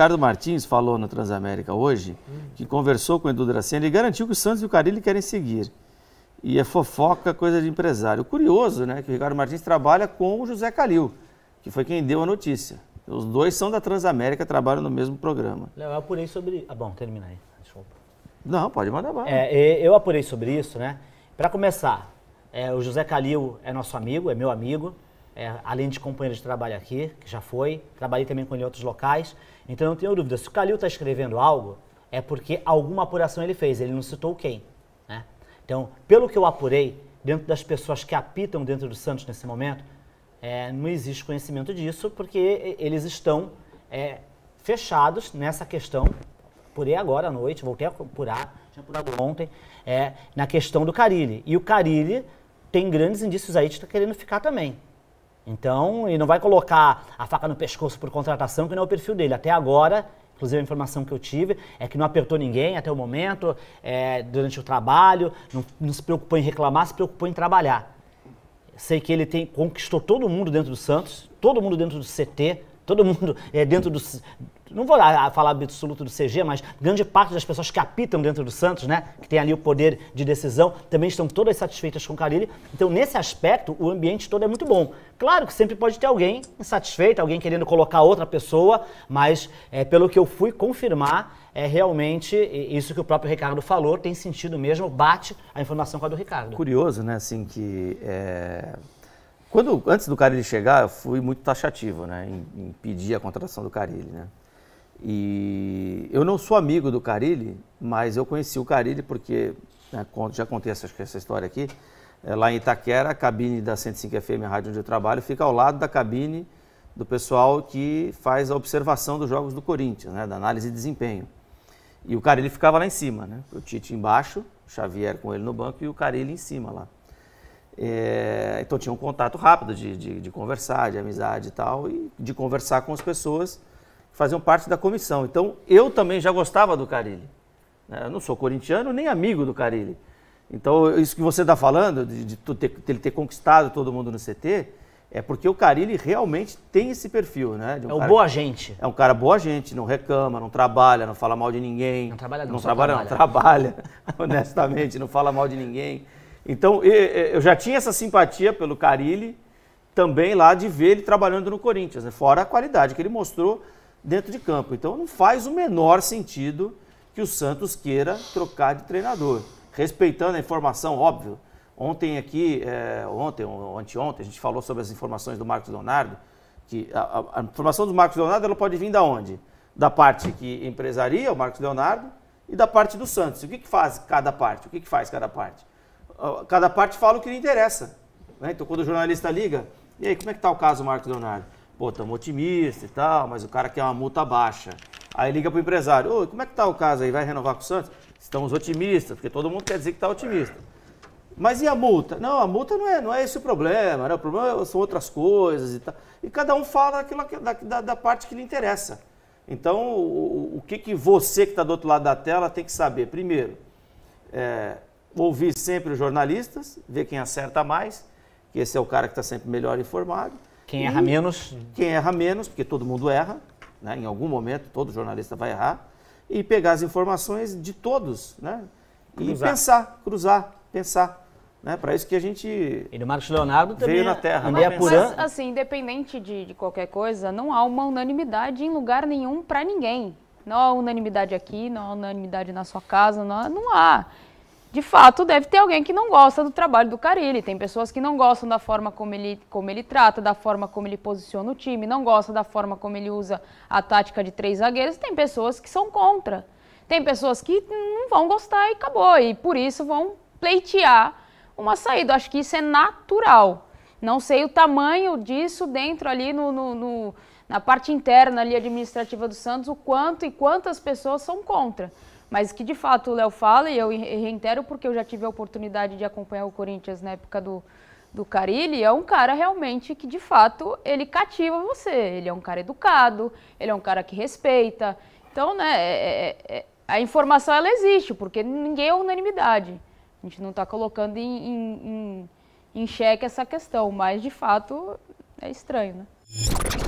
Ricardo Martins falou no Transamérica hoje que conversou com o Edu Dracena e garantiu que o Santos e o Carilli querem seguir. E é fofoca, coisa de empresário. Curioso, né, que o Ricardo Martins trabalha com o José Calil, que foi quem deu a notícia. Os dois são da Transamérica, trabalham no mesmo programa. Léo, eu apurei sobre... Ah, bom, termina aí. Desculpa. Não, pode mandar mais. É, eu apurei sobre isso, né? Para começar, é, o José Calil é nosso amigo, é meu amigo é, além de companheiro de trabalho aqui, que já foi, trabalhei também com ele em outros locais. Então não tenho dúvida, se o Calil está escrevendo algo, é porque alguma apuração ele fez, ele não citou quem. Né? Então, pelo que eu apurei, dentro das pessoas que apitam dentro do Santos nesse momento, é, não existe conhecimento disso, porque eles estão é, fechados nessa questão. Apurei agora à noite, voltei a apurar, tinha apurado ontem, é, na questão do Carilli. E o Carilli tem grandes indícios aí de estar tá querendo ficar também. Então, ele não vai colocar a faca no pescoço por contratação, que não é o perfil dele. Até agora, inclusive a informação que eu tive é que não apertou ninguém até o momento, é, durante o trabalho, não, não, se preocupou em reclamar, se preocupou em trabalhar. Sei que ele tem, conquistou todo mundo dentro do Santos, todo mundo dentro do CT, todo mundo é, dentro do. Não vou ah, falar absoluto do CG, mas grande parte das pessoas que apitam dentro do Santos, né, que tem ali o poder de decisão, também estão todas satisfeitas com o Carilli. Então, nesse aspecto, o ambiente todo é muito bom. Claro que sempre pode ter alguém insatisfeito, alguém querendo colocar outra pessoa, mas é, pelo que eu fui confirmar, é realmente isso que o próprio Ricardo falou, tem sentido mesmo, bate a informação com a do Ricardo. Curioso, né, assim, que. É quando, antes do Carilli chegar, eu fui muito taxativo né, em, em pedir a contratação do Carilli. Né? E eu não sou amigo do Carilli, mas eu conheci o Carilli porque, né, já contei essa, essa história aqui, é, lá em Itaquera, a cabine da 105 FM, a rádio onde eu trabalho, fica ao lado da cabine do pessoal que faz a observação dos jogos do Corinthians, né, da análise de desempenho. E o Carilli ficava lá em cima, né, o Tite embaixo, Xavier com ele no banco e o Carilli em cima lá. É, então tinha um contato rápido de, de, de, conversar, de amizade e tal, e de conversar com as pessoas que faziam parte da comissão. Então eu também já gostava do Carilli. Né? Eu não sou corintiano nem amigo do Carilli. Então isso que você está falando, de, de, de ele ter conquistado todo mundo no CT, é porque o Carilli realmente tem esse perfil, né? Um é um boa gente. É um cara boa gente, não reclama, não trabalha, não fala mal de ninguém. Não trabalha não, não trabalha, trabalha, não trabalha, honestamente, não fala mal de ninguém. Então, eu já tinha essa simpatia pelo Carilli, também lá de ver ele trabalhando no Corinthians, né? fora a qualidade que ele mostrou dentro de campo. Então, não faz o menor sentido que o Santos queira trocar de treinador. Respeitando a informação, óbvio. Ontem aqui, é, ontem ou anteontem, a gente falou sobre as informações do Marcos Leonardo, que a, a, a informação do Marcos Leonardo ela pode vir da onde? Da parte que empresaria, o Marcos Leonardo, e da parte do Santos. O que, que faz cada parte? O que, que faz cada parte? cada parte fala o que lhe interessa. Né? Então, quando o jornalista liga, e aí, como é que está o caso, Marcos Leonardo? Pô, estamos otimistas e tal, mas o cara quer uma multa baixa. Aí liga para o empresário, ô, como é que está o caso aí? Vai renovar com o Santos? Estamos otimistas, porque todo mundo quer dizer que está otimista. Mas e a multa? Não, a multa não é, não é esse o problema, né? o problema é, são outras coisas e tal. E cada um fala da, da, da parte que lhe interessa. Então, o, o que, que você que está do outro lado da tela tem que saber? Primeiro, é, ouvir sempre os jornalistas, ver quem acerta mais, que esse é o cara que está sempre melhor informado. Quem erra menos. Quem erra menos, porque todo mundo erra, né? em algum momento todo jornalista vai errar, e pegar as informações de todos, né? Cruzar. E pensar, cruzar, pensar. Né? Para isso que a gente. E do Marcos Leonardo também. Veio na é Terra, né? mas, mas, assim, independente de, de qualquer coisa, não há uma unanimidade em lugar nenhum para ninguém. Não há unanimidade aqui, não há unanimidade na sua casa, não há. Não há de fato, deve ter alguém que não gosta do trabalho do Carilli. Tem pessoas que não gostam da forma como ele, como ele trata, da forma como ele posiciona o time, não gosta da forma como ele usa a tática de três zagueiros. Tem pessoas que são contra. Tem pessoas que não vão gostar e acabou. E por isso vão pleitear uma saída. Acho que isso é natural. Não sei o tamanho disso dentro ali no, no, no na parte interna ali administrativa do Santos, o quanto e quantas pessoas são contra. Mas que de fato o Léo fala, e eu reitero porque eu já tive a oportunidade de acompanhar o Corinthians na época do, do Carilli, é um cara realmente que de fato ele cativa você. Ele é um cara educado, ele é um cara que respeita. Então, né, é, é, é a informação ela existe, porque ninguém é unanimidade. A gente não está colocando em, em, em, em xeque essa questão, mas de fato é estranho, né?